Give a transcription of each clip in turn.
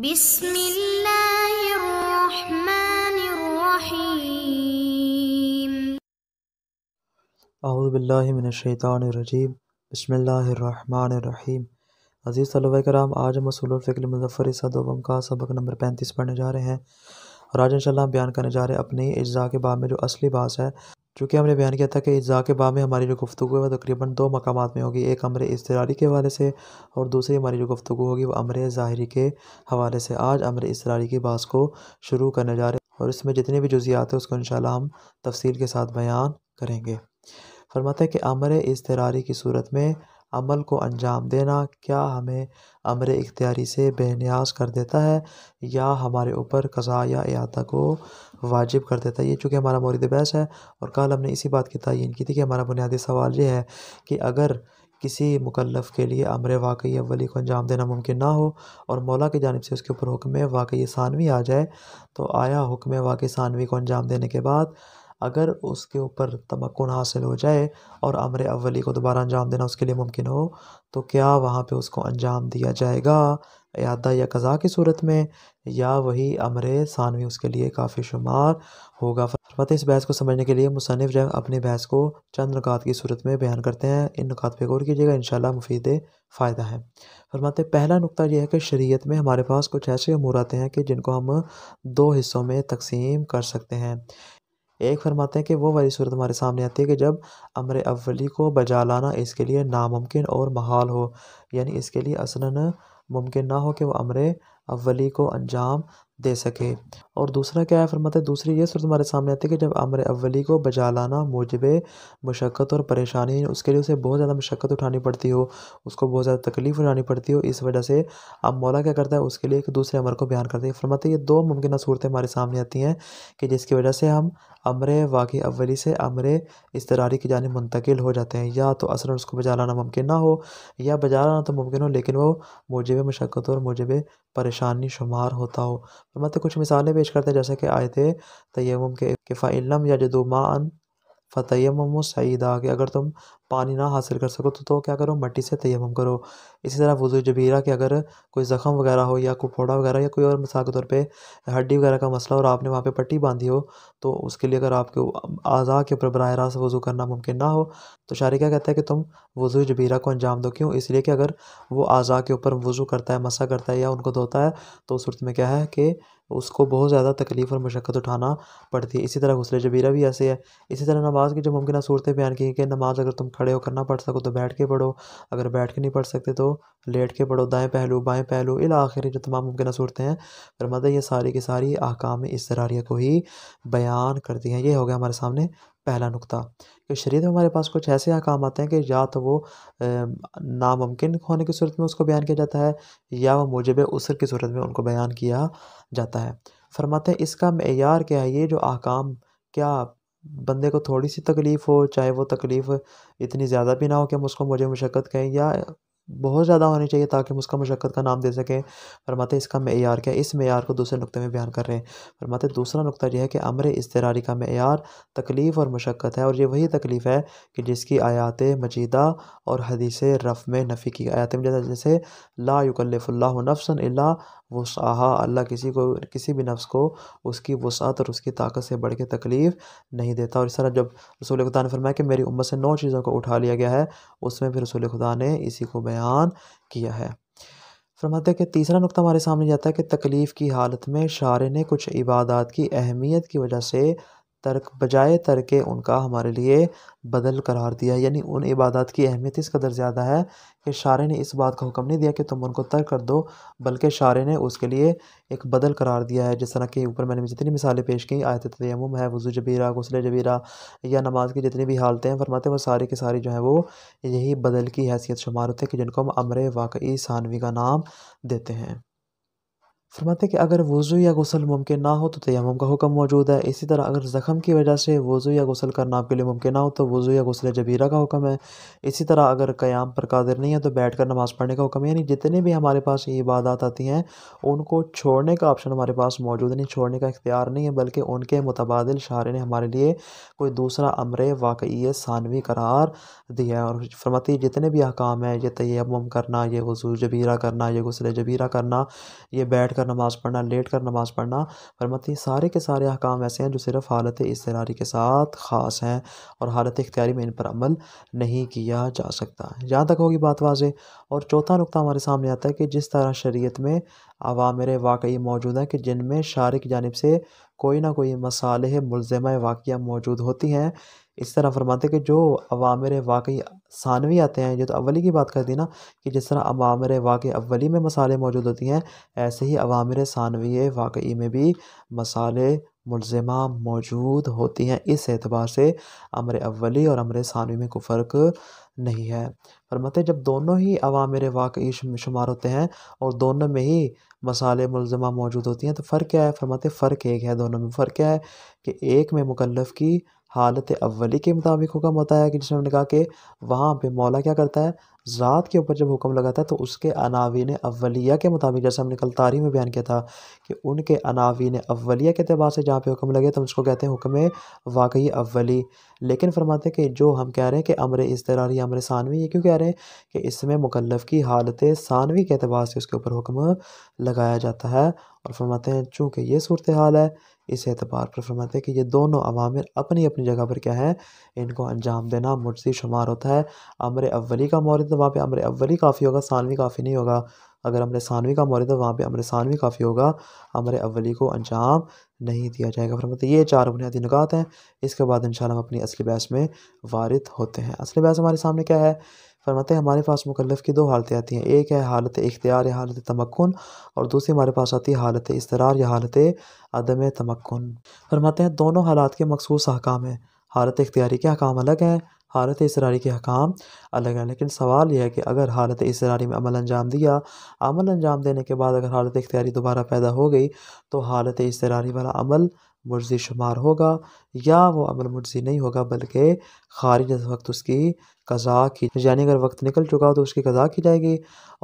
بسم الله الرحمن الرحيم अऊज़ बिल्लाशैतानरजीम बसमीम अज़ीज़ तलबा कराम आज हम असूलफ़िक्र मुजफ़र हिस्सा दोम का सबक नंबर पैंतीस पढ़ने जा रहे हैं और आज इंशाल्लाह बयान करने जा रहे हैं अपनी अज़ा के बारे में जो असली बात है चूँकि हमने बयान किया था कि इस के बाद में हमारी जो गुफ्तु है वह तकरीबन दो मकाम में होगी एक अमर इसरारी के हवाले से और दूसरी हमारी जो गुफ्तु होगी वो अमर ज़ाहरी के हवाले से आज अमर इसरारी की बास को शुरू करने जा रहे हैं और इसमें जितने भी जुजियात हैं उसको इन हम तफसील के साथ बयान करेंगे फरमाते हैं कि अमर इसरारी की सूरत में अमल को अंजाम देना क्या हमें अमर इख्तियारी से बेनियाज कर देता है या हमारे ऊपर कज़ा या अहाता को वाजिब कर देता है ये चूँकि हमारा मौरद बहस है और कल हमने इसी बात की तयन की थी कि हमारा बुनियादी सवाल ये है कि अगर किसी मुकलफ़ के लिए अमर वाकई अवली को अंजाम देना मुमकिन ना हो और मौला की जानब से उसके ऊपर हुक्म वाकई सानवी आ जाए तो आया हुक्म वाकई सानवी को अंजाम देने के बाद अगर उसके ऊपर तमक्न हासिल हो जाए और अमर अवली को दोबारा अंजाम देना उसके लिए मुमकिन हो तो क्या वहाँ पे उसको अंजाम दिया जाएगा अदा या कज़ा की सूरत में या वही अमर सानवी उसके लिए काफ़ी शुमार होगा फरमत इस बहस को समझने के लिए मुसनफ़ जंग अपनी बहस को चंद नकात की सूरत में बयान करते हैं इन नकात पर गौर कीजिएगा इन मुफीद फ़ायदा है फरमाते पहला नुकता यह है कि शरीयत में हमारे पास कुछ ऐसे अमूर आते हैं कि जिनको हम दो हिस्सों में तकसीम कर सकते हैं एक फरमाते हैं कि वो वाली सूरत हमारे सामने आती है कि जब अमर अवली को बजा लाना इसके लिए नामुमकिन और महाल हो यानी इसके लिए असलन मुमकिन ना हो कि वह अमर अवली को अंजाम दे सके और दूसरा क्या है फरमाते हैं दूसरी ये सूरत हमारे सामने आती है कि जब अमर अवली को बजा लाना मूजब मशक्क़त और परेशानी उसके लिए उसे बहुत ज़्यादा मशक्क़त उठानी पड़ती हो उसको बहुत ज़्यादा तकलीफ़ उठानी पड़ती हो इस वजह से अब मौला क्या करता है उसके लिए एक दूसरे अमर को बयान करते हैं फरमाते ये दो मुमकिन सूरतें हमारे सामने आती हैं कि जिसकी वजह से हम अमरे वाक़ अवली से अमरे तरारी की जानब मुंतकिल हो जाते हैं या तो असर उसको बजा लाना मुमकिन ना हो या बजा लाना तो मुमकिन हो लेकिन वो मूजब मशक्क़त और मूजब परेशानी शुमार होता हो मतलब कुछ मिसालें पेश करते हैं जैसे कि थे तयम के फ़ाइलम या जदुमान फ़तयम सईदा कि अगर तुम पानी ना हासिल कर सको तो, तो क्या करो मट्टी से तयम करो इसी तरह वज़ू जबीरा के अगर कोई ज़ख़म वगैरह हो या कोई फोड़ा वगैरह या कोई और मिसाल के तौर पर हड्डी वगैरह का मसला और आपने वहाँ पर पट्टी बांधी हो तो उसके लिए अगर आपके अज़ा के ऊपर बरह रास्त वज़ू करना मुमकिन ना हो तो शारी क्या कहता है कि तुम वज़ू जबीरा को अंजाम दो क्यों इसलिए कि अगर वो अज़ा के ऊपर वज़ू करता है मसा करता है या उनको धोता है तो उस सूरत में क्या है कि उसको बहुत ज़्यादा तकलीफ़ और मशक्क़त उठाना पड़ती है इसी तरह गसल जबीरा भी ऐसे है इसी तरह नमाज़ की जो मुमकिन सूरतें बयान की कि नमाज़ अगर तुम खड़े होकर ना पढ़ सको तो बैठ के पढ़ो अगर बैठ के नहीं पढ़ सकते तो लेट के पढ़ो दाएँ पहलू बाएँ पहलू इला आखिरी जो तमाम मुमकिन सूरतें हैं फरमाते ये सारी की सारी अहकाम इस जरारिया को ही बयान करती हैं ये हो गया हमारे सामने पहला नुकता कि शरीर में हमारे पास कुछ ऐसे अहकाम आते हैं कि या तो वो नामुमकिन होने की सूरत में उसको बयान किया जाता है या वह मुजब उसर की सूरत में उनको बयान किया जाता है फरमाते हैं इसका मैार क्या है ये जो अहकाम क्या बंदे को थोड़ी सी तकलीफ़ हो चाहे वो तकलीफ़ इतनी ज़्यादा भी ना हो कि हम उसको मुझे मुशक्क़त कहें या बहुत ज़्यादा होनी चाहिए ताकि हम उसका मशक्क़त का नाम दे सकें फरमाते इसका मैार क्या इस मैार को दूसरे नुकते में बयान कर रहे हैं फरमाते दूसरा नुक्ता यह है कि अमर इसतरारी का मैार तकलीफ़ और मशक्क़त है और ये वही तकलीफ़ है कि जिसकी आयात मजीदा और हदीस रफ़ में नफ़ी की आयात में जैसे ला युकल्फ़ुल्ला नफसन अल्ला वसाहा अल्लाह किसी को किसी भी नफ्स को उसकी वसात और उसकी ताकत से बढ़ के तकलीफ़ नहीं देता और इस तरह जब रसूल खुदा ने फरमाया कि मेरी उम्र से नौ चीज़ों को उठा लिया गया है उसमें फिर रसूल खुदा ने इसी को बयान किया है फरमाते हैं कि तीसरा नुकता हमारे सामने जाता है कि तकलीफ़ की हालत में शारे ने कुछ इबादत की अहमियत की वजह से तर्क बजाय तर्क के उनका हमारे लिए बदल करार दिया यानी उन इबादत की अहमियत इस कदर ज़्यादा है कि शारे ने इस बात का हुक्म नहीं दिया कि तुम उनको तर्क कर दो बल्कि शारे ने उसके लिए एक बदल करार दिया है जिस तरह के ऊपर मैंने जितनी मिसालें पेश की आयत तयम है वज़ू जबीरा गसल जबीरा या नमाज की जितनी भी हालतें हैं फरमाते हैं वो सारी के सारी जो है वो यही बदल की हैसियत शुमार होते हैं कि जिनको हम अमर वाकई सानवी का नाम देते हैं फरमाते कि अगर वज़ू या गसल मुमकिन ना हो तो तयम का हुक्म मौजूद है इसी तरह अगर ज़ख़म की वजह से वज़ू या गसल करना आपके लिए मुमकिन ना हो तो वज़ू या गसल जबीरा का हुक्म है इसी तरह अगर क़याम पर कादिर नहीं है तो बैठ कर नमाज़ पढ़ने का हुक्म है यानी जितने भी हमारे पास इबादत आती हैं उनको छोड़ने का ऑप्शन हमारे पास मौजूद नहीं छोड़ने का इख्तियार नहीं है बल्कि उनके मुतबाद शारे ने हमारे लिए कोई दूसरा अमर वाकई सानवी करार दिया है और फरमाती जितने भी अहकाम हैं ये तयम करना ये वज़ू जबीरा करना ये गसल जबीरा करना ये बैठ कर कर नमाज़ पढ़ना लेट कर नमाज़ पढ़ना फरमती मतलब सारे के सारे अहकाम ऐसे हैं जो सिर्फ हालत इसरारी के साथ ख़ास हैं और हालत इख्तियारी में इन पर अमल नहीं किया जा सकता यहाँ तक होगी बात वाजे और चौथा नुकता हमारे सामने आता है कि जिस तरह शरीत में अवामिर वाकई मौजूद हैं कि जिनमें की जानब से कोई ना कोई मसाले मुलजम वाक़ मौजूद होती हैं इस तरह फरमाते कि जो अवामिर वाकई सानवी आते हैं जो तो अवली की बात करती ना कि जिस तरह अवामर वाक़ अवली में मसाले मौजूद होती हैं ऐसे ही अवामर सानवी वाकई में भी मसाले मुलजमा मौजूद होती हैं इस एतबार से अमर अवली और अमर सानवी में कोई फ़र्क नहीं है फरमाते जब दोनों ही अवामर वाकई शुमार होते हैं और दोनों में ही मसाले मुलजमा मौजूद होती हैं तो फ़र्क क्या है फरमाते फ़र्क एक है दोनों में फ़र्क क्या है कि एक में मुकलफ़ की हालत अव्वली के मुताबिक हुक्म होता है कि जिसमें कहा कि वहाँ पे मौला क्या करता है ज़ात के ऊपर जब हुक्म लगाता है तो उसके अनावीन अवलिया के मुताबिक जैसे हमने कल तारी में बयान किया था कि उनके अनावीन अवलिया के अतबार से जहाँ पे हुक्म लगे तो हम उसको कहते हैं हुक्म वाकई अवली लेकिन फरमाते हैं कि जो हम कह रहे हैं कि अमर इसतरार या अमर सानवी ये क्यों कह रहे हैं कि इसमें मुकलफ़ की हालत सानवी के अतबार से उसके ऊपर हुक्म लगाया जाता है और फरमाते हैं चूँकि ये सूरत हाल है इस एतबार पर फरमाते हैं कि ये दोनों अवामिर अपनी अपनी जगह पर क्या है इनको अंजाम देना मुर्जी शुमार होता है अमर अवली का मौरद तो वहाँ पर अमर अवली काफ़ी होगा सानवी काफ़ी नहीं होगा अगर अमर सानवी का मौरद है वहाँ पर अमर सानवी काफ़ी होगा अमर अव्वली को अंजाम नहीं दिया जाएगा फिर मतलब ये चार बुनियादी निकात हैं इसके बाद इन हम अपनी असली बहस में वारिद होते हैं असली बहस हमारे सामने क्या है फरमाते हैं हमारे पास मुकलफ़ की दो हालतें आती हैं एक है हालत इख्तियार या हालत तमक्न और दूसरी हमारे पास आती है हालत इसतरार या हालत अदम तमक्न फरमाते हैं दोनों हालात के मखसूस अहकाम हैं हालत इख्तियारी के अहकाम अलग हैं हालत इसरारी के अहकाम अलग हैं लेकिन सवाल यह है कि अगर हालत इसरारी में अमल अंजाम दिया अमल अंजाम देने के बाद अगर हालत इख्तियारी दोबारा पैदा हो गई तो हालत इसरारी वाला अमल मुर्जी शुमार होगा या वो अमल मुर्जी नहीं होगा बल्कि खारिज वक्त उसकी कज़ा की यानी अगर वक्त निकल चुका हो तो उसकी कज़ा की जाएगी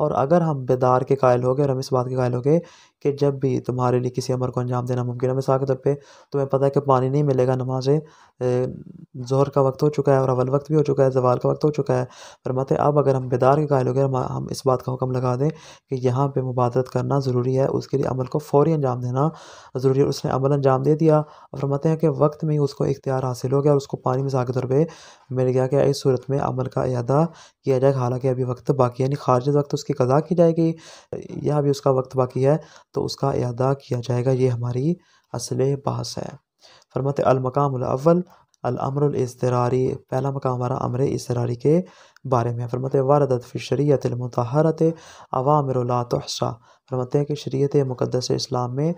और अगर हम बेदार के कायल हो गए और हम इस बात के कायल हो गए कि जब भी तुम्हारे लिए किसी अमर को अंजाम देना मुमकिन है मिसाल के तौर पर तुम्हें पता है कि पानी नहीं मिलेगा नमाजें जहर का वक्त हो चुका है और अवल वक्त भी हो चुका है जवाल का वक्त हो चुका है फरमाते अब अगर हम बेदार के कायल हो गए हम, हम इस बात का हुक्म लगा दें कि यहाँ पर मुबादरत करना ज़रूरी है उसके लिए अमल को फौरी अंजाम देना ज़रूरी है उसने अमल अंजाम दे दिया और फरमाते हैं कि वक्त में ही उसको इख्तियार हासिल हो गया और उसको पानी मिसाल के तौर पर मिल गया कि इस सूरत में अमल का अदा किया जाएगा हालांकि अभी वक्त बाकी यानी खारिज वक्त उसकी कज़ा की जाएगी या अभी उसका वक्त बाकी है तो उसका अदा किया जाएगा ये हमारी असल बहस है फरमत अलमकाम अव्वल पहला मकाम हमारा अमर इसरारी के बारे में फरमत वारदत फ़ि शरीतमतहरत अवामरला तहसा फरमत हैं कि शरीत मुक़दस इस्लाम में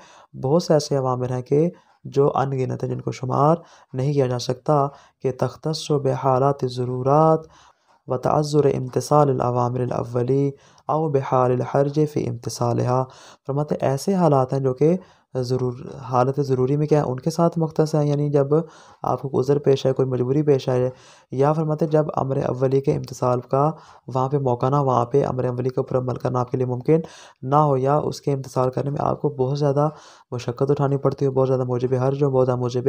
बहुत से ऐसे अवामिर हैं कि जो अनगिनत है जिनको शुमार नहीं किया जा सकता कि तख्तस बेहालत ज़रूरत व तज़र इम्तसालवामिलवली अव बेहाल हरज फ़ी इम्तसालहा फरमाते ऐसे हालात हैं जो कि ज़रूर हालत ज़रूरी में क्या है उनके साथ मख्तस है यानी जब आपको गुज़र पेश है कोई मजबूरी पेश आए या फरमाते जब अमर अवली के इम्तसाल का वहाँ पर मौका ना वहाँ पर अमर अवली के ऊपर अमल करना आपके लिए मुमकिन ना हो या उसके इम्तसाल करने में आपको बहुत ज़्यादा मशक्क़त उठानी पड़ती है बहुत ज़्यादा मुजब हर जो बहुत ज़्यादा मुजब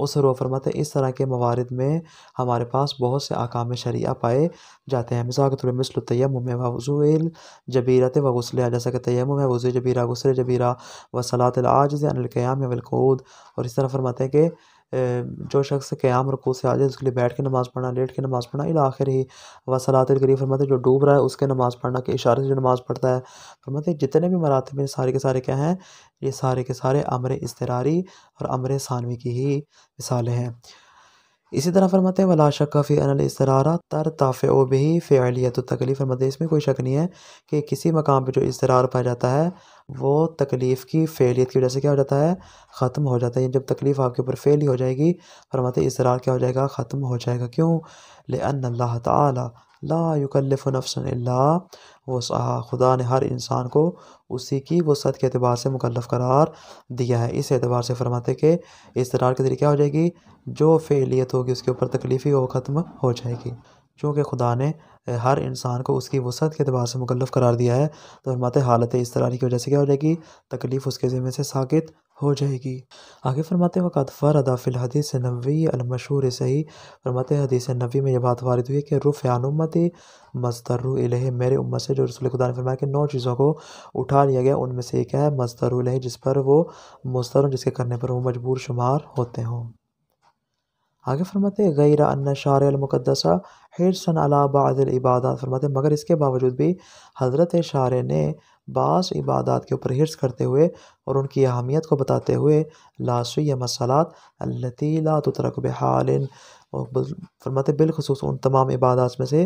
उस रो फरमाते इस तरह के मवारद में हमारे पास बहुत से अकाम शरिया पाए जाते हैं मिसल तैयम में वज़ूल जबीरत व गसल जैसा कि तैयम है वज़ू जबीरा गुसल जबीरा व सलात आजज़ अनिलक़याम या और इस तरह फरमाते हैं कि जो शख्स क़्याम रुकू से जाए उसके लिए बैठ के नमाज़ पढ़ना लेट के नमाज़ पढ़ना इला आखिर ही वसलात करीब फरमाते जो डूब रहा है उसके नमाज़ पढ़ना के इशारे से जो नमाज़ पढ़ता है फरमाते जितने भी मरातब हैं सारे के सारे क्या हैं ये सारे के सारे अमर इसतरारी और अमर सानवी की ही मिसालें हैं इसी तरह फरमाते हैं वला शक काफ़ी अनल इसरारा तर ताफ़ बही फ़िलियत तकलीफ़ फरमाते हैं इसमें कोई शक नहीं है कि किसी मकाम पर जो इसरार पाया जाता है वो तकलीफ़ की फ़ेलियत की वजह से क्या हो जाता है ख़त्म हो जाता है जब तकलीफ़ आपके ऊपर फ़ेल ही हो जाएगी फरमाते इसरार क्या हो जाएगा ख़त्म हो जाएगा क्यों ले अल्लाह ताली ला युकल्लिफ़ नफसन खुदा ने हर इंसान को उसी की वसत के अतबार से मुकलफ़ करार दिया है इस एतबार से फरमाते कि तरार के ज़रिए क्या हो जाएगी जो फेलियत होगी उसके ऊपर तकलीफ़ी वो ख़त्म हो जाएगी चूँकि खुदा ने हर इंसान को उसकी वसत के अतबार से मुकलफ़ करार दिया है तो फरमाते हालत इस तरह की वजह से क्या हो जाएगी तकलीफ़ उसके ज़िम्मे से साकित हो जाएगी आगे फरमाते वक़ात फ़रदा फ़िल हदीस नबी अलमशहूर सही फरमाते हदीस नबी में यह बात वारद हुई कि रुफ़ान उम्मत मजदर मेरे उम्मत से जो रसूल खुदा ने फरमाया कि नौ चीज़ों को उठा लिया गया उनमें से एक है मजदर जिस पर वो मुस्तर जिसके करने पर वो मजबूर शुमार होते हों आगे फरमाते हैं गैर अन शारमक़दसा हिरसन इबादत फरमाते मगर इसके बावजूद भी हज़रत शार ने बास इबादत के ऊपर हिरस करते हुए और उनकी अहमियत को बताते हुए लासुय मसलात लतीला तुतरक बहालिन और फरमाते बिलखसूस उन तमाम इबादत में से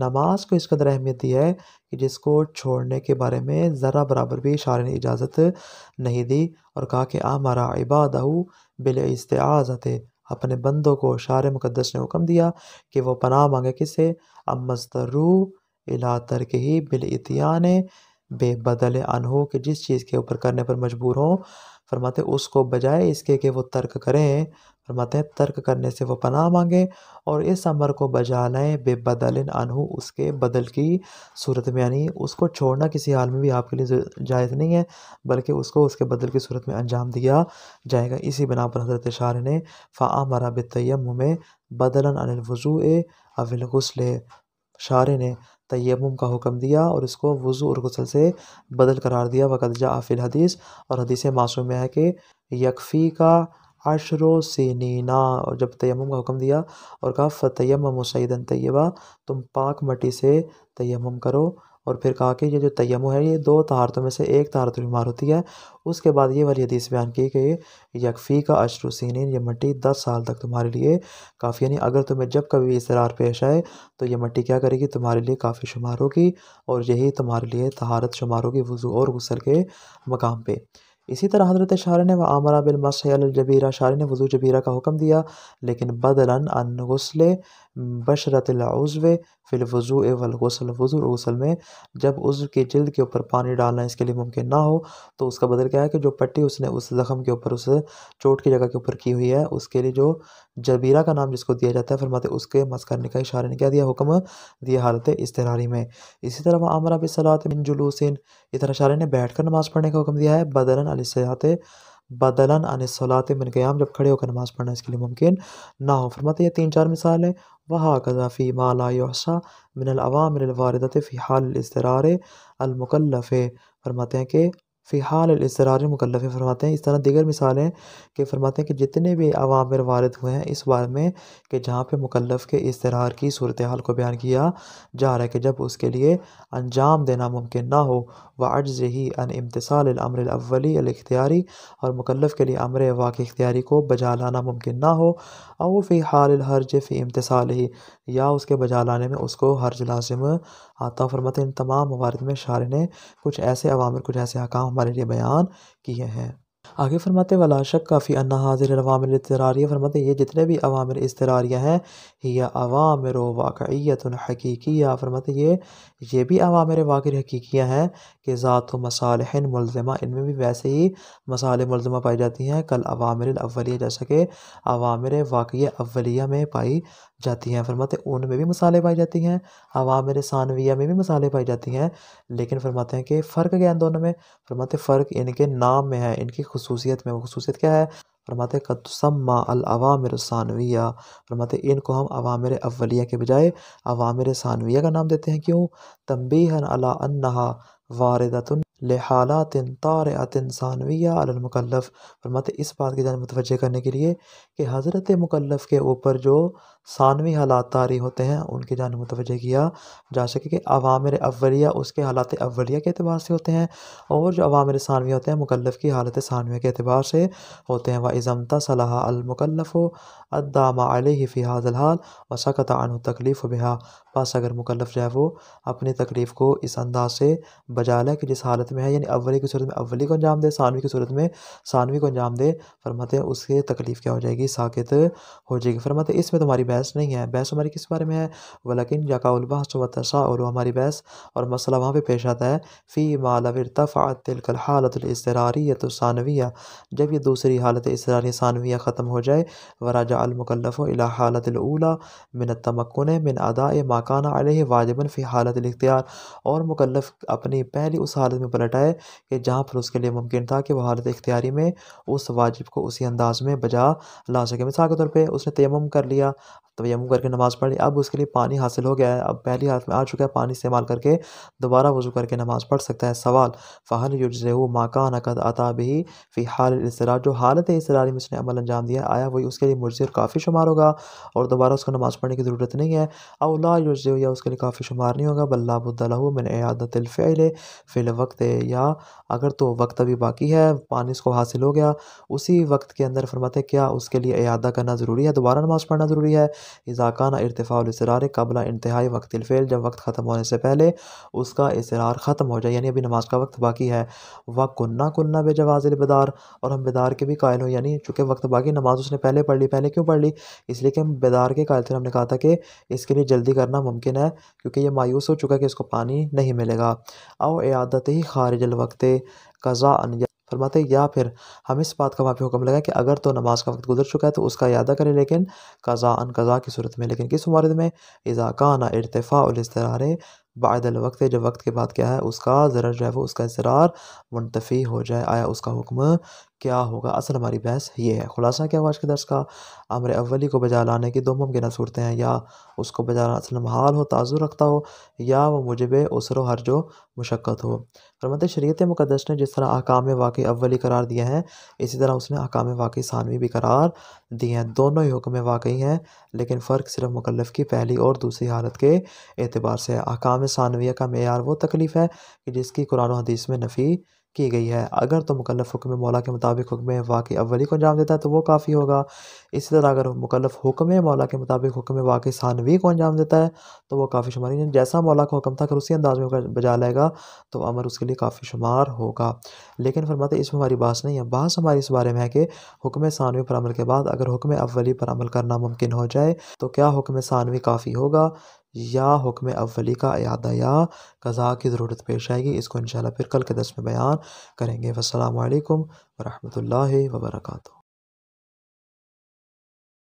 नमाज को इस कदर अहमियत दी है कि जिसको छोड़ने के बारे में ज़रा बराबर भी शार ने इजाज़त नहीं दी और कहा कि आमारा इबादहू बिल इस्ताज़त अपने बंदों को शार मुकदस ने हुक्म दिया कि वह पनाह मांगे किसे अब अला इला तरक ही बिल इतियान बेबदल अनहो कि जिस चीज़ के ऊपर करने पर मजबूर हों फरमाते उसको बजाय इसके कि वो तर्क करें फरमाते हैं तर्क करने से वो पनाह मांगे और इस अमर को बजा लें बेबदल अनहु उसके बदल की सूरत में यानी उसको छोड़ना किसी हाल में भी आपके लिए जायज़ नहीं है बल्कि उसको उसके बदल की सूरत में अंजाम दिया जाएगा इसी बना पर हजरत शार ने फ़ा मरा बतयम में बदला अनिल वज़ू अविल गसल शार ने तयम का हुक्म दिया और इसको वज़ू और गसल से बदल करार दिया वक़दजा आफिल हदीस और हदीस मासूम में है कि यकफ़ी का अशरो सीनीना और जब तयम का हुक्म दिया और कहा फ़तयम मुसैदन तयबा तुम पाक मटी से तयम करो और फिर कहा कि ये जो तयम है ये दो तहारतों में से एक तहारत बीमार होती है उसके बाद ये वाली हदीस बयान की कि यकफ़ी का अशरुसिन सीन ये मट्टी दस साल तक तुम्हारे लिए काफ़ी यानी अगर तुम्हें जब कभी भी इसरार पेश आए तो ये मट्टी क्या करेगी तुम्हारे लिए काफ़ी शुमार होगी और यही तुम्हारे लिए तहारत शुमार होगी वज़ू और गसल के मकाम पर इसी तरह हजरत शार ने व आमरा बिलमसबीरा शार ने वजू जबीरा का हुक्म दिया लेकिन बदलन अन गसले बशरत बशरतलाउज़व फ़िलवज़ू वलगसल वज़ू गसल में जब उज़्व के जल्द के ऊपर पानी डालना इसके लिए मुमकिन ना हो तो उसका बदल क्या है कि जो पट्टी उसने उस ज़ख़म के ऊपर उस चोट की जगह के ऊपर की हुई है उसके लिए जो जबीरा का नाम जिसको दिया जाता है फरमाते उसके मस निका का ने क्या दिया हुक्म दिया हालत इसतरारी में इसी तरह वह अमरा बिसलात मिन जुलूसिन इस तरह शारे ने बैठ कर नमाज़ पढ़ने का हुक्म दिया है बदरन अलसयात बदलन आने सलात मिन क़्याम जब खड़े होकर नमाज़ पढ़ना इसके लिए मुमकिन ना हो फरमाते ये तीन चार मिसाल हैं वहा कज़ाफ़ी माला मिनल मिनल वारदत फ़ी हाल इसरार अलमुकल्लफ़ फरमाते हैं कि फ़िहाल इसरार मुकलफ़ फरमाते हैं इस तरह दीगर मिसालें के फरमाते हैं कि जितने भी अवामिर वारद हुए हैं इस बारे में कि जहाँ पर मुकलफ़ के इसरार की सूरत हाल को बयान किया जा रहा है कि जब उसके लिए अंजाम देना मुमकिन ना हो वह अज्ज ही अन इम्तसाल और मुकलफ़ के लिए अमर वाक़ इख्तियारी को बजा लाना मुमकिन ना हो और वो फ़ी हाल हर्ज फ़ी इम्तसाल ही या उसके बजा लाने में उसको हर्ज लाजिम आता फरमाते इन तमाम मवारद में शार ने कुछ ऐसे अवामिर कुछ ऐसे अकाम हमारे लिए बयान किए हैं आगे फरमाते वाला शक काफ़ी अन्ना हाजिर अवामिल इसतरारिया फरमाते ये जितने भी अवामिल इसतरारिया हैं या अवाम वाक़ियत हकीकिया फरमाते ये ये भी अवामिर वाकिर हकीकियाँ हैं कि ज़ात मसाल मुलजमा इनमें भी वैसे ही मसाल मुलजमा पाई जाती हैं कल अवामिल अवलिया जैसा कि अवामिर वाक़ अवलिया में पाई जाती हैं फरमाते हैं ऊन में भी मसाले पाई जाती हैं आवाम सानविया में भी मसाले पाई जाती हैं लेकिन फरमाते हैं कि फ़र्क क्या है दोनों में फरमाते फ़र्क इनके नाम में है इनकी खसूसियत में वो खसूसियत क्या है फरमाते कतसम्मा अवामिर सानविया फरमाते इनको हम अवामिर अवलिया के बजाय अवामिर सानविया का नाम देते हैं क्यों तम्बी अला अन्ना वारदातन लिहालत तारत सानविया अलमकल्लफ़ फरमाते इस बात की जान मतवजह करने के लिए कि हज़रत मुकल्लफ़ के ऊपर जो सानवी हालात तारी होते हैं उनकी जान मुतवजह किया जा सके कि अवामिर अवलिया उसके हालात अवलिया के अतबार से होते हैं और जो अवामिर सानवी होते हैं मुकलफ़ की हालत सानविया के अतबार से होते हैं व इज़मता सलाह अलमकल्फ़ अदाम अलफ़ी हाल व सकत अन तकलीफ़ बेहा बस अगर मुकलफ़ जो है वो अपनी तकलीफ़ को इस अंदाज से बजा लें कि जिस हालत में है यानी अवली की सूरत में अवली को अंजाम दे सानवी की सूरत में सानवी को अंजाम दे फरमाते उसके तकलीफ़ क्या हो जाएगी साकित हो जाएगी फरमाते इसमें तुम्हारी बहस नहीं है बहस हमारी किस बारे में है वलकिन यकाउलबहस वतसा और हमारी बहस और मसला वहाँ पे पेश आता है फ़ी मालविरतफ़ा तिलकल हालत इसरारियत सानविया जब यह दूसरी हालत इसरार सानविया ख़त्म हो जाए वराजा अलमकल्लफ़ अला हालत उला मिन तमक्न मिन अदा माकाना अलह वाजबन फ़ी हालत इख्तियार और मुकलफ अपनी पहली उस हालत में पलट आए कि जहाँ पर उसके लिए मुमकिन था कि वह हालत इख्तियारी में उस वाजिब को उसी अंदाज में बजा ला सके मिसाल के तौर पर उसने तयम कर लिया तो यम करके नमाज़ पढ़ी अब उसके लिए पानी हासिल हो गया है अब पहली हाथ में आ चुका है पानी इस्तेमाल करके दोबारा वजू करके नमाज़ पढ़ सकता है सवाल फ़हल युजू माका नकद अता भी फ़ी हाल इसरार जो हालत है इसरार में उसने अमल अंजाम दिया आया वही उसके लिए मुर्जी और काफ़ी शुमार होगा और दोबारा उसको नमाज़ पढ़ने की ज़रूरत नहीं है अवला युजू या उसके लिए काफ़ी शुमार नहीं होगा बल्लाबुद्दलहू मैंने यादतफ़ल फ़िल वक्त या अगर तो वक्त अभी बाकी है पानी उसको हासिल हो गया उसी वक्त के अंदर फरमाते क्या उसके लिए अदा करना ज़रूरी है दोबारा नमाज़ पढ़ना ज़रूरी है इज़ाकाना इरतफ़ा कबला इंतहाई वक्त फ़ेल जब वक्त ख़त्म होने से पहले उसका इसरार ख़त्म हो जाए यानी अभी नमाज का वक्त बाकी है वह कुन्ना कुन्ना बेजवाजिल बेदार और हम बेदार के भी कायल हों यानी चूँकि वक्त बाकी नमाज उसने पहले पढ़ ली पहले क्यों पढ़ ली इसलिए कि हम बेदार के कायल थे हमने कहा था कि इसके लिए जल्दी करना मुमकिन है क्योंकि ये मायूस हो चुका है कि इसको पानी नहीं मिलेगा और आदत ही खारिजल वक्त कज़ा फरमाते हैं या फिर हम इस बात का वहाँ पर हुक्म लगा कि अगर तो नमाज का वक्त गुजर चुका है तो उसका यादा करें लेकिन कज़ा अन कज़ा की सूरत में लेकिन किस मारद में ना इरतफा उल इरतफ़ास्तार बादल वक्त जब वक्त के बाद क्या है उसका ज़रा जो है वो उसका इसरार मुनतफ़ी हो जाए आया उसका हुक्म क्या होगा असल हमारी बहस ये है खुलासा क्या हुआ आज के दर्स का अमर अवली को बजा लाने की दो मुमकिन सूरतें हैं या उसको बजा लाना असल महाल हो ताज़ुर रखता हो या वो मुझब उसरो हर जो मुशक्क़त हो फरमत शरीत मुकदस ने जिस तरह अहकाम वाक़ अवली करार दिए हैं इसी तरह उसने अकाम वाकई सानवी भी करार दिए हैं दोनों ही हुक्म वाकई हैं लेकिन फ़र्क सिर्फ मुकलफ़ की पहली और दूसरी हालत के अतबार से है अहकाम सानविया का मैार वो तकलीफ़ है कि जिसकी कुरान हदीस में नफ़ी की गई है अगर तो मुकलफ़ हुक्म मौला के मुताबिक हुक्म वाक़ अवली को अंजाम देता है तो वो काफ़ी होगा इसी तरह अगर मुकलफ़ हुक्म मौला के मुताबिक हुक्म वाक़ सानवी को अंजाम देता है तो वो काफ़ी शुमार जैसा मौला का हुक्म था अगर उसी अंदाज में बजा लेगा तो अमर उसके लिए काफ़ी शुमार होगा लेकिन फरमाते इसमें हमारी बात नहीं है बहस हमारी इस बारे में है कि हुक्म सानवी पर अमल के बाद अगर हुक्म अवली पर अमल करना मुमकिन हो जाए तो क्या हुक्म सानवी काफ़ी होगा या हुक्म अवली का अदा या कज़ा की ज़रूरत पेश आएगी इसको इन फिर कल के दस में बयान करेंगे वालकम वरहमल वबरकू